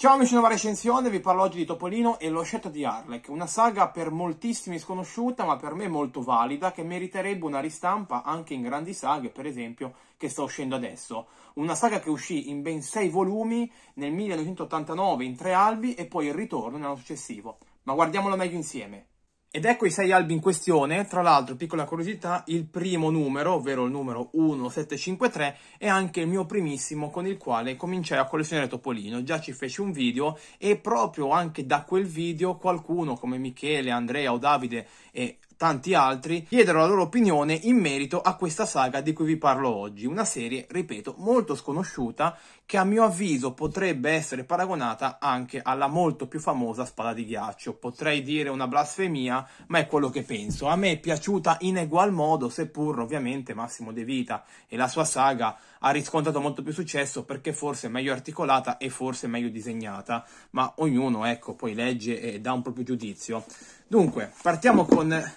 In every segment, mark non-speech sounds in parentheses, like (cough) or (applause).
Ciao amici Nuova Recensione, vi parlo oggi di Topolino e lo scelto di Harlech, una saga per moltissimi sconosciuta ma per me molto valida che meriterebbe una ristampa anche in grandi saghe, per esempio che sta uscendo adesso. Una saga che uscì in ben sei volumi nel 1989 in tre albi e poi il ritorno nell'anno successivo. Ma guardiamolo meglio insieme. Ed ecco i sei albi in questione, tra l'altro, piccola curiosità, il primo numero, ovvero il numero 1753, è anche il mio primissimo con il quale cominciai a collezionare Topolino, già ci feci un video e proprio anche da quel video qualcuno come Michele, Andrea o Davide e tanti altri, chiedero la loro opinione in merito a questa saga di cui vi parlo oggi, una serie, ripeto, molto sconosciuta che a mio avviso potrebbe essere paragonata anche alla molto più famosa Spada di Ghiaccio. Potrei dire una blasfemia, ma è quello che penso. A me è piaciuta in egual modo, seppur ovviamente Massimo De Vita e la sua saga ha riscontrato molto più successo perché forse è meglio articolata e forse è meglio disegnata, ma ognuno, ecco, poi legge e dà un proprio giudizio. Dunque, partiamo con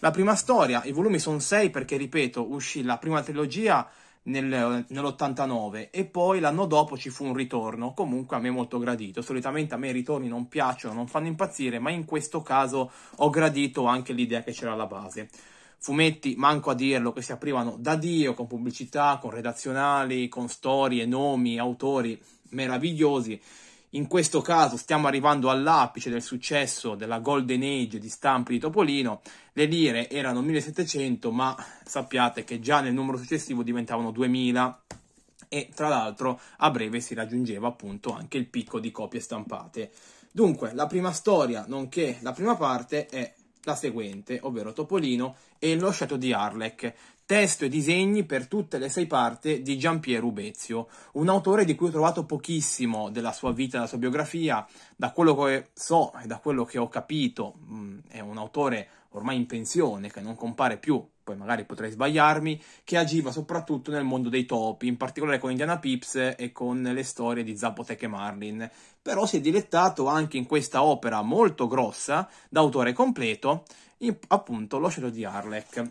la prima storia, i volumi sono sei perché, ripeto, uscì la prima trilogia nel, nell'89 e poi l'anno dopo ci fu un ritorno, comunque a me molto gradito. Solitamente a me i ritorni non piacciono, non fanno impazzire, ma in questo caso ho gradito anche l'idea che c'era alla base fumetti, manco a dirlo, che si aprivano da Dio con pubblicità, con redazionali, con storie, nomi, autori meravigliosi. In questo caso stiamo arrivando all'apice del successo della Golden Age di stampi di Topolino. Le lire erano 1700, ma sappiate che già nel numero successivo diventavano 2000 e tra l'altro a breve si raggiungeva appunto anche il picco di copie stampate. Dunque, la prima storia, nonché la prima parte, è la seguente, ovvero Topolino e Lo Sceto di Arlec, testo e disegni per tutte le sei parti di Gian Piero Ubezio, un autore di cui ho trovato pochissimo della sua vita, della sua biografia, da quello che so e da quello che ho capito, mm, è un autore ormai in pensione che non compare più poi magari potrei sbagliarmi, che agiva soprattutto nel mondo dei topi, in particolare con Indiana Pips e con le storie di Zapotec e Marlin. Però si è dilettato anche in questa opera molto grossa, d'autore completo, in, appunto Lo Cielo di Harlech.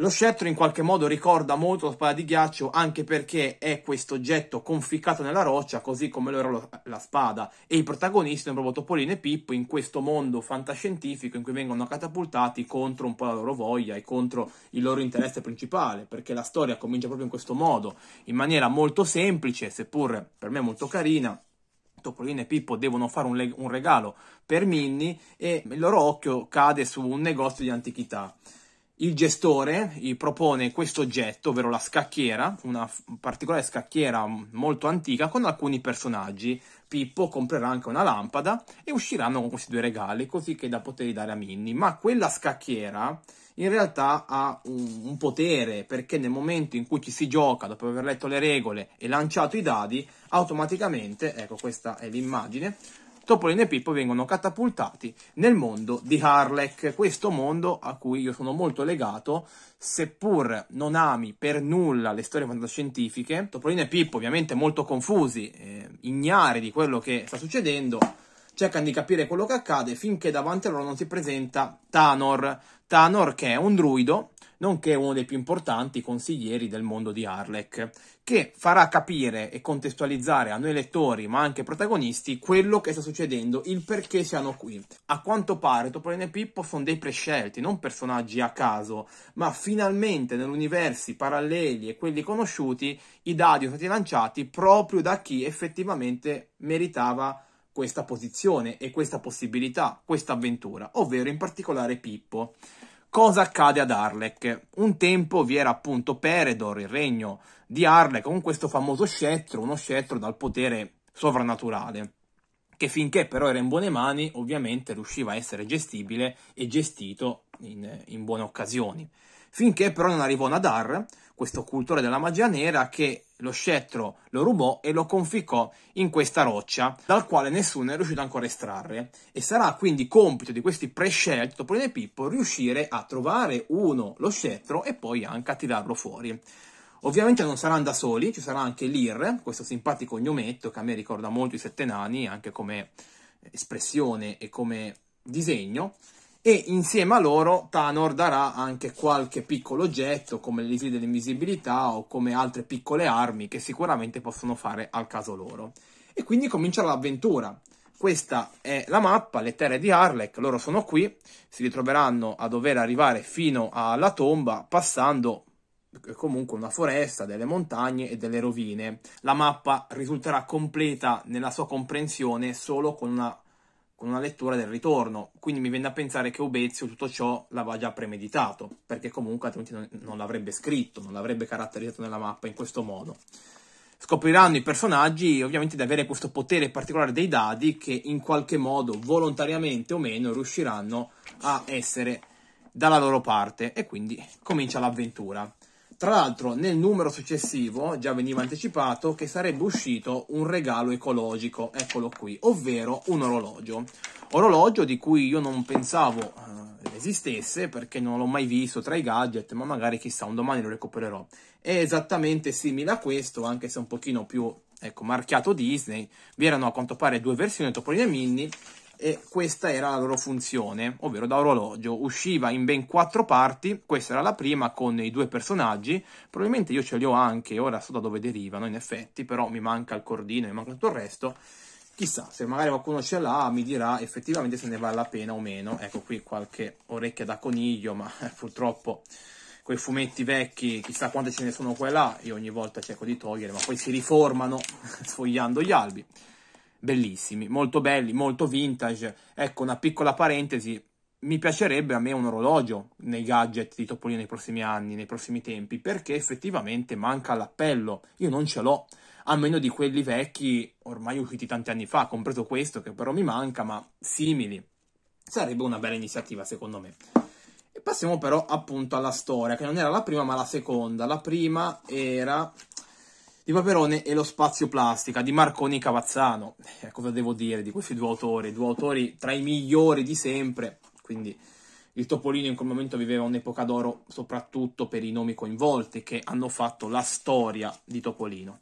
Lo scettro in qualche modo ricorda molto la spada di ghiaccio anche perché è questo oggetto conficcato nella roccia così come lo era lo, la spada e i protagonisti sono proprio Topolino e Pippo in questo mondo fantascientifico in cui vengono catapultati contro un po' la loro voglia e contro il loro interesse principale perché la storia comincia proprio in questo modo in maniera molto semplice seppur per me molto carina Topolino e Pippo devono fare un, leg- un regalo per Minnie e il loro occhio cade su un negozio di antichità il gestore gli propone questo oggetto, ovvero la scacchiera, una particolare scacchiera mm, molto antica con alcuni personaggi. Pippo comprerà anche una lampada e usciranno con questi due regali, così che da poterli dare a Minnie. Ma quella scacchiera in realtà ha un, un potere, perché nel momento in cui ci si gioca, dopo aver letto le regole e lanciato i dadi, automaticamente, ecco questa è l'immagine, Topolino e Pippo vengono catapultati nel mondo di Harlech, questo mondo a cui io sono molto legato, seppur non ami per nulla le storie fantascientifiche. Topolino e Pippo ovviamente molto confusi, eh, ignari di quello che sta succedendo, cercano di capire quello che accade finché davanti a loro non si presenta Tanor. Tanor che è un druido, nonché uno dei più importanti consiglieri del mondo di Harlech, che farà capire e contestualizzare a noi lettori, ma anche protagonisti, quello che sta succedendo, il perché siano qui. A quanto pare Topolino e Pippo sono dei prescelti, non personaggi a caso, ma finalmente nell'universi paralleli e quelli conosciuti, i dadi sono stati lanciati proprio da chi effettivamente meritava questa posizione e questa possibilità, questa avventura, ovvero in particolare Pippo. Cosa accade ad Arlec? Un tempo vi era appunto Peredor, il regno di Arlec, con questo famoso scettro, uno scettro dal potere sovrannaturale, che finché però era in buone mani ovviamente riusciva a essere gestibile e gestito in, in buone occasioni. Finché però non arrivò Nadar, questo cultore della magia nera, che lo scettro lo rubò e lo conficcò in questa roccia, dal quale nessuno è riuscito ancora a estrarre. E sarà quindi compito di questi prescelti, Topolino e Pippo, riuscire a trovare uno lo scettro e poi anche a tirarlo fuori. Ovviamente non saranno da soli, ci sarà anche Lir, questo simpatico gnometto che a me ricorda molto i Sette Nani, anche come espressione e come disegno e insieme a loro Tanor darà anche qualche piccolo oggetto come le dell'invisibilità o come altre piccole armi che sicuramente possono fare al caso loro. E quindi comincia l'avventura. Questa è la mappa, le terre di Harlech, loro sono qui, si ritroveranno a dover arrivare fino alla tomba passando eh, comunque una foresta, delle montagne e delle rovine. La mappa risulterà completa nella sua comprensione solo con una con una lettura del ritorno. Quindi mi viene a pensare che Obezio tutto ciò l'aveva già premeditato, perché comunque altrimenti non, non l'avrebbe scritto, non l'avrebbe caratterizzato nella mappa in questo modo. Scopriranno i personaggi ovviamente di avere questo potere particolare dei dadi che in qualche modo, volontariamente o meno, riusciranno a essere dalla loro parte e quindi comincia l'avventura. Tra l'altro nel numero successivo già veniva anticipato che sarebbe uscito un regalo ecologico, eccolo qui, ovvero un orologio. Orologio di cui io non pensavo eh, esistesse perché non l'ho mai visto tra i gadget, ma magari chissà un domani lo recupererò. È esattamente simile a questo, anche se un pochino più ecco, marchiato Disney. Vi erano a quanto pare due versioni, Topolino e Minnie, e questa era la loro funzione, ovvero da orologio. Usciva in ben quattro parti, questa era la prima con i due personaggi, probabilmente io ce li ho anche, ora so da dove derivano in effetti, però mi manca il cordino, mi manca tutto il resto. Chissà, se magari qualcuno ce l'ha mi dirà effettivamente se ne vale la pena o meno. Ecco qui qualche orecchia da coniglio, ma eh, (laughs) purtroppo quei fumetti vecchi, chissà quante ce ne sono qua e là, io ogni volta cerco di togliere, ma poi si riformano (laughs) sfogliando gli albi bellissimi, molto belli, molto vintage. Ecco, una piccola parentesi, mi piacerebbe a me un orologio nei gadget di Topolino nei prossimi anni, nei prossimi tempi, perché effettivamente manca l'appello. Io non ce l'ho, a meno di quelli vecchi, ormai usciti tanti anni fa, compreso questo che però mi manca, ma simili. Sarebbe una bella iniziativa, secondo me. E passiamo però appunto alla storia, che non era la prima, ma la seconda. La prima era di Paperone e Lo Spazio Plastica di Marconi Cavazzano. Eh, cosa devo dire di questi due autori? Due autori tra i migliori di sempre, quindi il Topolino in quel momento viveva un'epoca d'oro soprattutto per i nomi coinvolti che hanno fatto la storia di Topolino.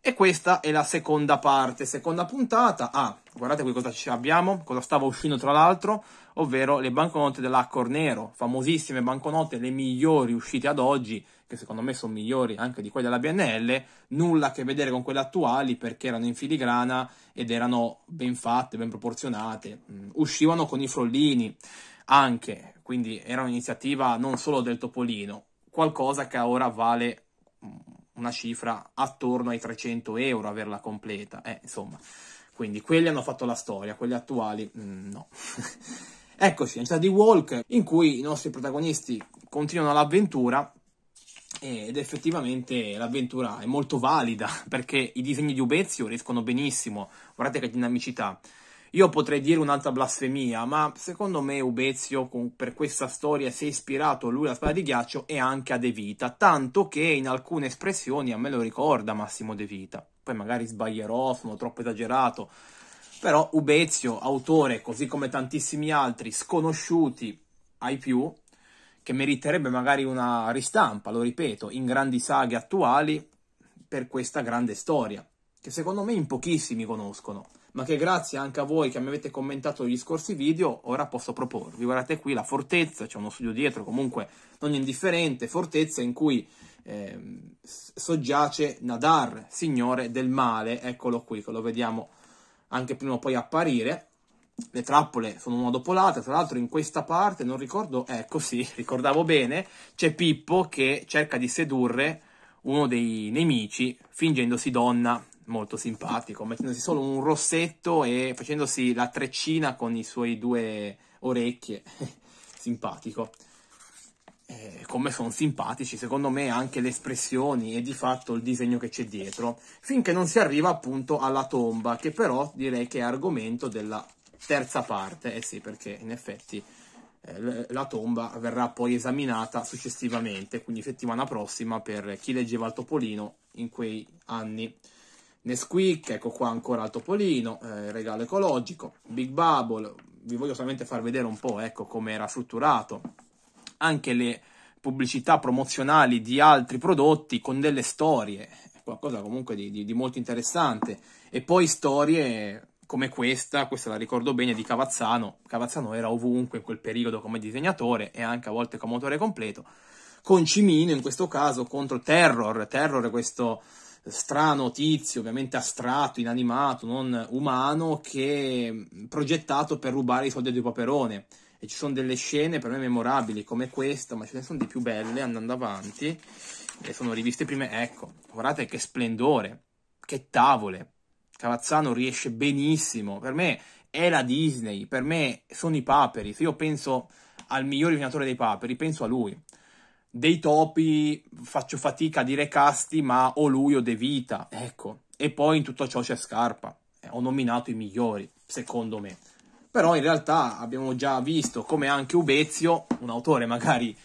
E questa è la seconda parte, seconda puntata. Ah, Guardate qui cosa ci abbiamo, cosa stava uscendo tra l'altro, ovvero le banconote dell'Accor Nero, famosissime banconote, le migliori uscite ad oggi, che secondo me sono migliori anche di quelle della BNL, nulla a che vedere con quelle attuali perché erano in filigrana ed erano ben fatte, ben proporzionate, mm, uscivano con i frollini anche, quindi era un'iniziativa non solo del Topolino, qualcosa che ora vale mm, una cifra attorno ai 300 euro averla completa, eh, insomma... Quindi quelli hanno fatto la storia, quelli attuali mm, no. (laughs) Eccoci, la città di Walk, in cui i nostri protagonisti continuano l'avventura ed effettivamente l'avventura è molto valida (laughs) perché i disegni di Ubezio riescono benissimo, guardate che dinamicità. Io potrei dire un'altra blasfemia, ma secondo me Ubezio per questa storia si è ispirato lui alla spada di ghiaccio e anche a De Vita, tanto che in alcune espressioni a me lo ricorda Massimo De Vita poi magari sbaglierò, sono troppo esagerato, però Ubezio, autore, così come tantissimi altri sconosciuti ai più, che meriterebbe magari una ristampa, lo ripeto, in grandi saghe attuali per questa grande storia, che secondo me in pochissimi conoscono ma che grazie anche a voi che mi avete commentato gli scorsi video, ora posso proporvi. Guardate qui la fortezza, c'è uno studio dietro, comunque non indifferente, fortezza in cui eh, soggiace Nadar, signore del male, eccolo qui, che lo vediamo anche prima o poi apparire. Le trappole sono una dopo l'altra, tra l'altro in questa parte, non ricordo, ecco eh, sì, (laughs) ricordavo bene, c'è Pippo che cerca di sedurre uno dei nemici fingendosi donna molto simpatico, mettendosi solo un rossetto e facendosi la treccina con i suoi due orecchie, (laughs) simpatico. Eh, come sono simpatici, secondo me, anche le espressioni e di fatto il disegno che c'è dietro, finché non si arriva appunto alla tomba, che però direi che è argomento della terza parte, eh sì, perché in effetti eh, la tomba verrà poi esaminata successivamente, quindi settimana prossima per chi leggeva il Topolino in quei anni. Nesquik, ecco qua ancora il topolino, eh, regalo ecologico, Big Bubble, vi voglio solamente far vedere un po' ecco come era strutturato, anche le pubblicità promozionali di altri prodotti con delle storie, qualcosa comunque di, di, di molto interessante, e poi storie come questa, questa la ricordo bene, di Cavazzano, Cavazzano era ovunque in quel periodo come disegnatore e anche a volte come autore completo, con Cimino in questo caso contro Terror, Terror questo strano tizio, ovviamente astratto, inanimato, non umano, che è mm, progettato per rubare i soldi di Paperone. E ci sono delle scene per me memorabili come questa, ma ce ne sono di più belle andando avanti. E sono riviste prime, ecco, guardate che splendore, che tavole. Cavazzano riesce benissimo, per me è la Disney, per me sono i paperi, se io penso al miglior illuminatore dei paperi, penso a lui dei topi faccio fatica a dire Casti, ma o lui o De Vita, ecco. E poi in tutto ciò c'è Scarpa. Eh, ho nominato i migliori, secondo me. Però in realtà abbiamo già visto come anche Ubezio, un autore magari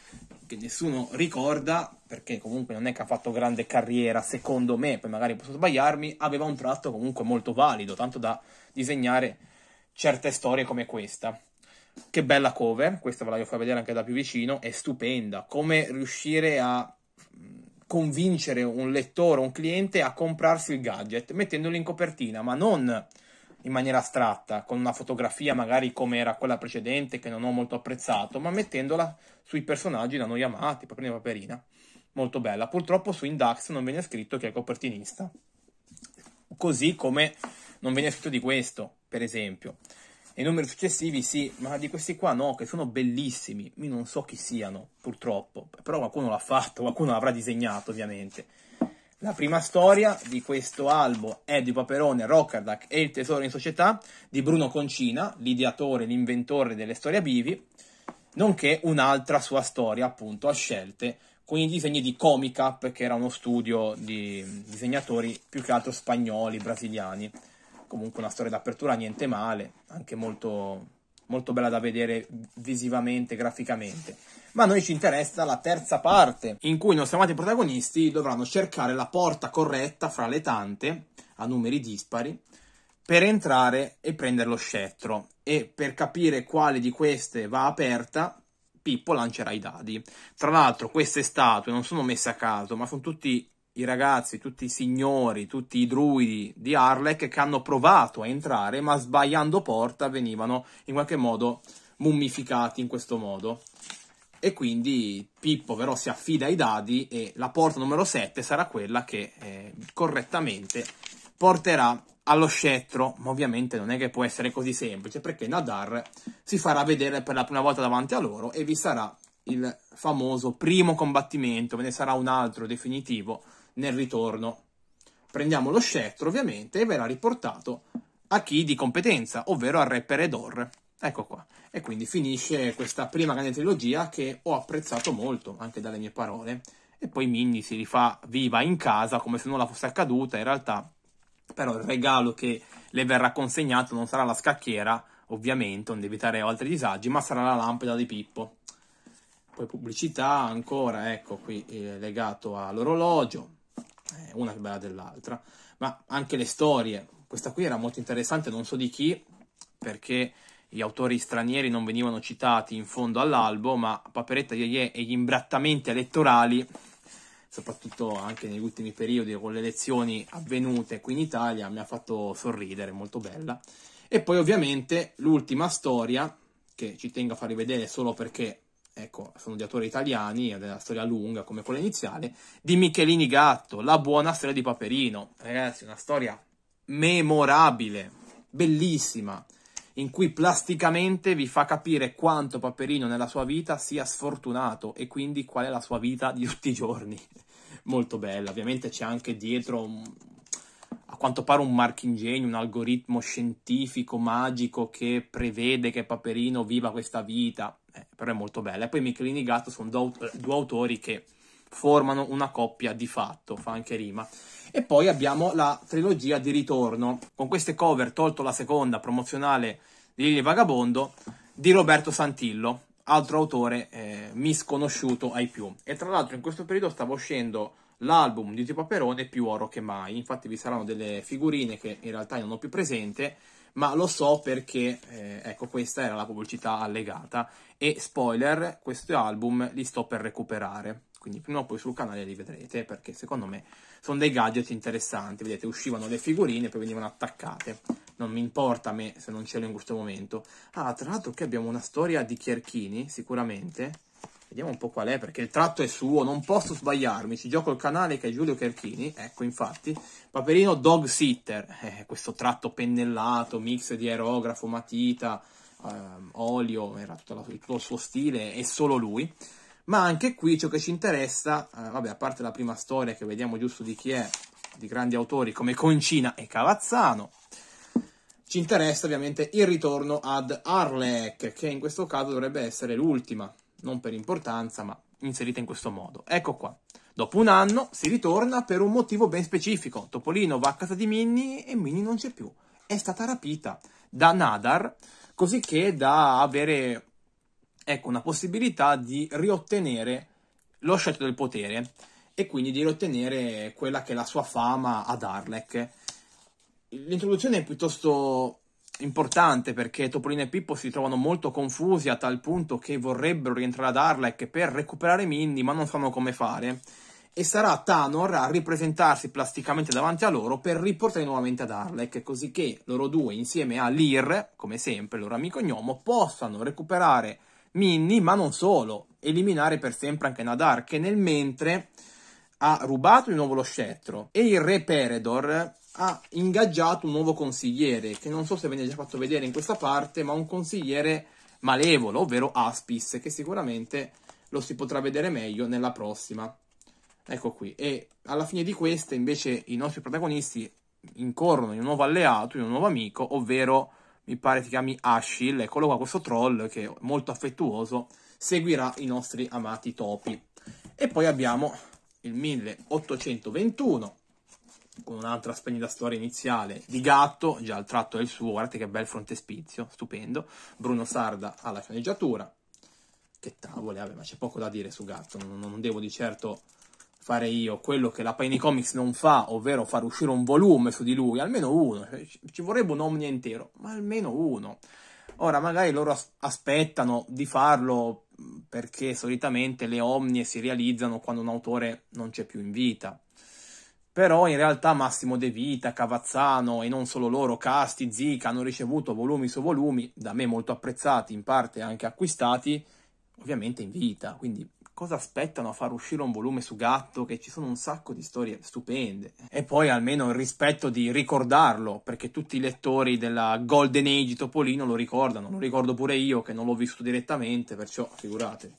che nessuno ricorda, perché comunque non è che ha fatto grande carriera, secondo me, poi magari posso sbagliarmi, aveva un tratto comunque molto valido, tanto da disegnare certe storie come questa. Che bella cover, questa ve la voglio far vedere anche da più vicino, è stupenda. Come riuscire a mm, convincere un lettore, un cliente a comprarsi il gadget mettendolo in copertina, ma non in maniera astratta, con una fotografia magari come era quella precedente che non ho molto apprezzato, ma mettendola sui personaggi da noi amati, proprio in paperina. Molto bella. Purtroppo su Indax non viene scritto che è copertinista. Così come non viene scritto di questo, per esempio i numeri successivi sì, ma di questi qua no, che sono bellissimi, io non so chi siano, purtroppo, però qualcuno l'ha fatto, qualcuno l'avrà disegnato ovviamente. La prima storia di questo albo è di Paperone, Roccardac e il tesoro in società di Bruno Concina, l'ideatore, l'inventore delle storie bivi, nonché un'altra sua storia appunto a scelte con i disegni di Comicap, che era uno studio di disegnatori più che altro spagnoli, brasiliani comunque una storia d'apertura, niente male, anche molto, molto bella da vedere visivamente, graficamente. Ma a noi ci interessa la terza parte, in cui i nostri amati protagonisti dovranno cercare la porta corretta fra le tante, a numeri dispari, per entrare e prendere lo scettro. E per capire quale di queste va aperta, Pippo lancerà i dadi. Tra l'altro, queste statue non sono messe a caso, ma sono tutti i ragazzi, tutti i signori, tutti i druidi di Arlec che hanno provato a entrare, ma sbagliando porta venivano in qualche modo mummificati in questo modo. E quindi Pippo però si affida ai dadi e la porta numero 7 sarà quella che eh, correttamente porterà allo scettro, ma ovviamente non è che può essere così semplice, perché Nadar si farà vedere per la prima volta davanti a loro e vi sarà il famoso primo combattimento, ve ne sarà un altro definitivo, nel ritorno. Prendiamo lo scettro ovviamente e verrà riportato a chi di competenza, ovvero al re Edor. Ecco qua. E quindi finisce questa prima grande trilogia che ho apprezzato molto, anche dalle mie parole. E poi Minnie si rifà viva in casa come se nulla fosse accaduta. In realtà, però, il regalo che le verrà consegnato non sarà la scacchiera, ovviamente, onde evitare altri disagi, ma sarà la lampada di Pippo. Poi pubblicità ancora, ecco qui, eh, legato all'orologio, eh, una più bella dell'altra, ma anche le storie. Questa qui era molto interessante, non so di chi, perché gli autori stranieri non venivano citati in fondo all'albo, ma Paperetta Yeye e gli imbrattamenti elettorali, soprattutto anche negli ultimi periodi con le elezioni avvenute qui in Italia, mi ha fatto sorridere, molto bella. E poi ovviamente l'ultima storia, che ci tengo a farvi vedere solo perché ecco, sono di autori italiani, è della storia lunga come quella iniziale, di Michelini Gatto, La buona storia di Paperino. Ragazzi, una storia memorabile, bellissima, in cui plasticamente vi fa capire quanto Paperino nella sua vita sia sfortunato e quindi qual è la sua vita di tutti i giorni. (laughs) Molto bella, ovviamente c'è anche dietro un, a quanto pare un marchingegno, un algoritmo scientifico magico che prevede che Paperino viva questa vita eh, però è molto bella. E poi Michelini e Gatto sono due, due autori che formano una coppia di fatto, fa anche rima. E poi abbiamo la trilogia di ritorno, con queste cover, tolto la seconda promozionale di Lili Vagabondo, di Roberto Santillo, altro autore eh, misconosciuto ai più. E tra l'altro in questo periodo stava uscendo l'album di Tito Paperone più oro che mai, infatti vi saranno delle figurine che in realtà non ho più presente, ma lo so perché, eh, ecco, questa era la pubblicità allegata e spoiler, questi album li sto per recuperare, quindi prima o poi sul canale li vedrete perché secondo me sono dei gadget interessanti, vedete uscivano le figurine e poi venivano attaccate, non mi importa a me se non ce l'ho in questo momento. Ah, tra l'altro qui abbiamo una storia di Chierchini, sicuramente, Vediamo un po' qual è, perché il tratto è suo, non posso sbagliarmi. Ci gioco il canale che è Giulio Cherchini, ecco infatti. Paperino Dog Sitter, eh, questo tratto pennellato, mix di aerografo, matita, ehm, olio, era tutto, la, tutto, il suo stile, è solo lui. Ma anche qui ciò che ci interessa, eh, vabbè, a parte la prima storia che vediamo giusto di chi è, di grandi autori come Concina e Cavazzano, ci interessa ovviamente il ritorno ad Arlec, che in questo caso dovrebbe essere l'ultima non per importanza, ma inserita in questo modo. Ecco qua. Dopo un anno si ritorna per un motivo ben specifico. Topolino va a casa di Minnie e Minnie non c'è più. È stata rapita da Nadar, così che da avere ecco, una possibilità di riottenere lo scelto del potere e quindi di riottenere quella che è la sua fama ad Arlec. L'introduzione è piuttosto importante perché Topolino e Pippo si trovano molto confusi a tal punto che vorrebbero rientrare ad Arlec per recuperare Mindy ma non sanno come fare e sarà Tanor a ripresentarsi plasticamente davanti a loro per riportare nuovamente ad Arlec così che loro due insieme a Lir, come sempre il loro amico gnomo, possano recuperare Minnie ma non solo, eliminare per sempre anche Nadar che nel mentre ha rubato di nuovo lo scettro e il re Peredor ha ingaggiato un nuovo consigliere, che non so se ve ne ho già fatto vedere in questa parte, ma un consigliere malevolo, ovvero Aspis, che sicuramente lo si potrà vedere meglio nella prossima. Ecco qui, e alla fine di questa invece i nostri protagonisti incorrono in un nuovo alleato, in un nuovo amico, ovvero mi pare si chiami Ashil, eccolo qua, questo troll che è molto affettuoso, seguirà i nostri amati topi. E poi abbiamo il 1821, con un'altra splendida storia iniziale di Gatto, già il tratto è il suo, guardate che bel frontespizio, stupendo, Bruno Sarda alla sceneggiatura, che tavole, vabbè, ma c'è poco da dire su Gatto, non, non devo di certo fare io quello che la Panini Comics non fa, ovvero far uscire un volume su di lui, almeno uno, cioè, ci vorrebbe un omnia intero, ma almeno uno. Ora, magari loro aspettano di farlo perché solitamente le omnie si realizzano quando un autore non c'è più in vita però in realtà Massimo De Vita, Cavazzano e non solo loro, Casti, Zica hanno ricevuto volumi su volumi, da me molto apprezzati, in parte anche acquistati, ovviamente in vita, quindi cosa aspettano a far uscire un volume su Gatto che ci sono un sacco di storie stupende e poi almeno il rispetto di ricordarlo perché tutti i lettori della Golden Age Topolino lo ricordano, lo ricordo pure io che non l'ho visto direttamente, perciò figurate.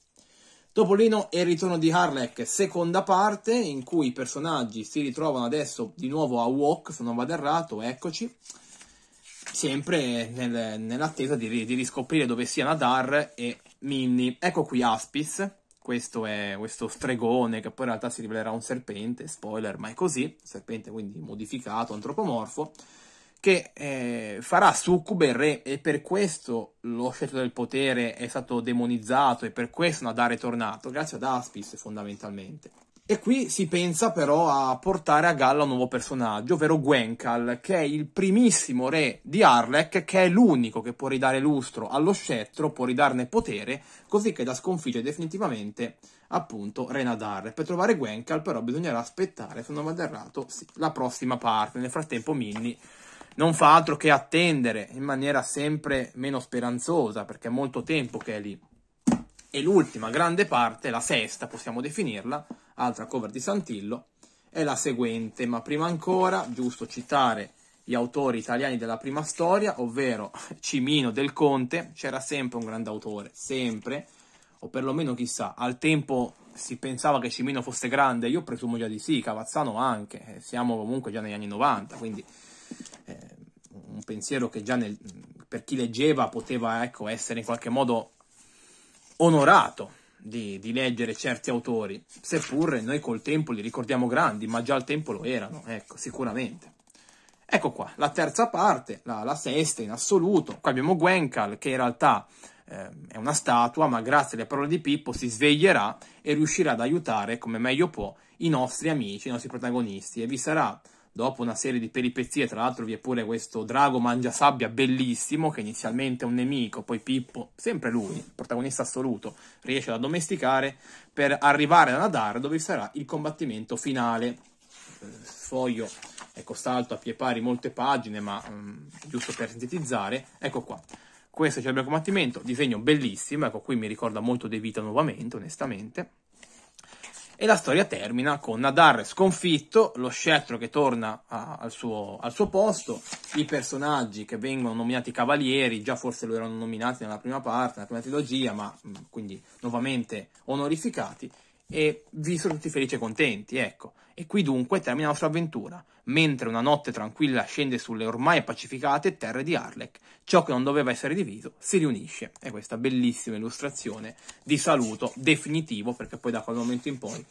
Topolino e il ritorno di Harlech, seconda parte in cui i personaggi si ritrovano adesso di nuovo a Walk, se non vado errato, eccoci, sempre nel, nell'attesa di, di, riscoprire dove siano Adar e Minnie. Ecco qui Aspis, questo è questo stregone che poi in realtà si rivelerà un serpente, spoiler, ma è così, serpente quindi modificato, antropomorfo, che eh, farà succube il re e per questo lo scettro del potere è stato demonizzato e per questo Nadar è tornato, grazie ad Aspis fondamentalmente. E qui si pensa però a portare a galla un nuovo personaggio, ovvero Gwenkal, che è il primissimo re di Arlek, che è l'unico che può ridare lustro allo scettro, può ridarne potere, così che da sconfiggere definitivamente appunto Renadar. Per trovare Gwenkal però bisognerà aspettare, se non vado errato, sì, la prossima parte. Nel frattempo Minnie non fa altro che attendere in maniera sempre meno speranzosa, perché è molto tempo che è lì. E l'ultima grande parte, la sesta possiamo definirla, altra cover di Santillo, è la seguente, ma prima ancora giusto citare gli autori italiani della prima storia, ovvero (laughs) Cimino del Conte, c'era sempre un grande autore, sempre, o perlomeno chissà, al tempo si pensava che Cimino fosse grande, io presumo già di sì, Cavazzano anche, eh, siamo comunque già negli anni 90, quindi eh, un pensiero che già nel, per chi leggeva poteva ecco, essere in qualche modo onorato di, di, leggere certi autori, seppur noi col tempo li ricordiamo grandi, ma già al tempo lo erano, ecco, sicuramente. Ecco qua, la terza parte, la, la sesta in assoluto, qua abbiamo Gwenkal che in realtà eh, è una statua, ma grazie alle parole di Pippo si sveglierà e riuscirà ad aiutare come meglio può i nostri amici, i nostri protagonisti e vi sarà dopo una serie di peripezie, tra l'altro vi è pure questo drago mangiasabbia bellissimo, che inizialmente è un nemico, poi Pippo, sempre lui, protagonista assoluto, riesce ad addomesticare per arrivare alla Nadar dove sarà il combattimento finale. Sfoglio, ecco, salto a pie pari molte pagine, ma um, giusto per sintetizzare, ecco qua. Questo è il celebre combattimento, disegno bellissimo, ecco qui mi ricorda molto De Vita nuovamente, onestamente e la storia termina con Nadar sconfitto, lo scettro che torna a, al, suo, al, suo, posto, i personaggi che vengono nominati cavalieri, già forse lo erano nominati nella prima parte, nella prima trilogia, ma mm, quindi nuovamente onorificati, e vissero tutti felici e contenti, ecco. E qui dunque termina la sua avventura, mentre una notte tranquilla scende sulle ormai pacificate terre di Arlec. Ciò che non doveva essere diviso si riunisce. È questa bellissima illustrazione di saluto definitivo, perché poi da quel momento in poi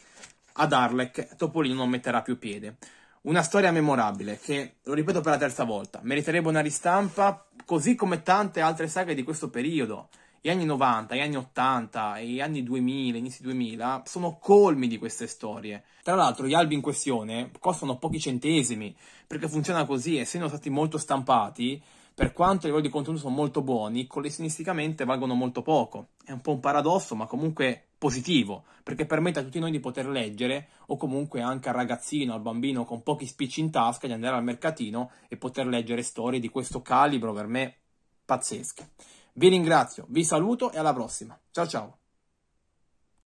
ad Arlec Topolino non metterà più piede. Una storia memorabile che, lo ripeto per la terza volta, meriterebbe una ristampa così come tante altre saghe di questo periodo gli anni 90, gli anni 80 gli anni 2000, inizi 2000, sono colmi di queste storie. Tra l'altro gli albi in questione costano pochi centesimi, perché funziona così, essendo stati molto stampati, per quanto i loro di contenuto sono molto buoni, collezionisticamente valgono molto poco. È un po' un paradosso, ma comunque positivo, perché permette a tutti noi di poter leggere o comunque anche al ragazzino, al bambino con pochi spicci in tasca di andare al mercatino e poter leggere storie di questo calibro per me pazzesche. Vi ringrazio, vi saluto e alla prossima. Ciao ciao.